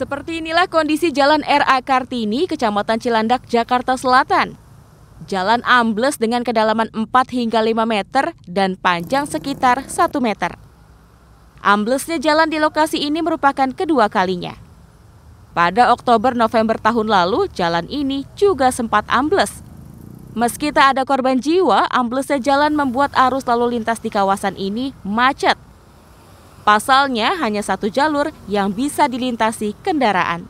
Seperti inilah kondisi Jalan RA Kartini, Kecamatan Cilandak, Jakarta Selatan. Jalan ambles dengan kedalaman 4 hingga 5 meter dan panjang sekitar 1 meter. Amblesnya jalan di lokasi ini merupakan kedua kalinya. Pada Oktober-November tahun lalu, jalan ini juga sempat ambles. Meski tak ada korban jiwa, amblesnya jalan membuat arus lalu lintas di kawasan ini macet Pasalnya hanya satu jalur yang bisa dilintasi kendaraan.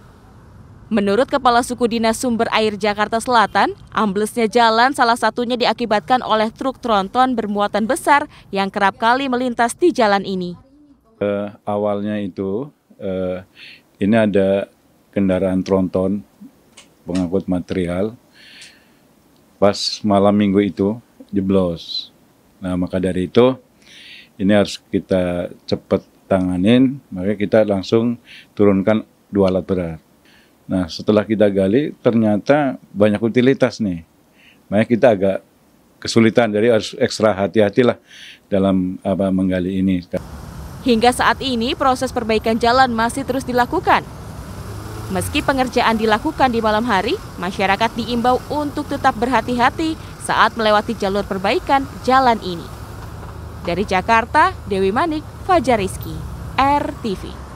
Menurut Kepala Suku Dinas Sumber Air Jakarta Selatan, amblesnya jalan salah satunya diakibatkan oleh truk tronton bermuatan besar yang kerap kali melintas di jalan ini. Uh, awalnya itu uh, ini ada kendaraan tronton pengangkut material pas malam minggu itu jeblos. Nah maka dari itu ini harus kita cepat tanganin, maka kita langsung turunkan dua alat berat. Nah, setelah kita gali, ternyata banyak utilitas nih. Makanya kita agak kesulitan, jadi harus ekstra hati-hatilah dalam apa menggali ini. Hingga saat ini, proses perbaikan jalan masih terus dilakukan. Meski pengerjaan dilakukan di malam hari, masyarakat diimbau untuk tetap berhati-hati saat melewati jalur perbaikan jalan ini. Dari Jakarta, Dewi Manik, Fajar Rizki, RTV.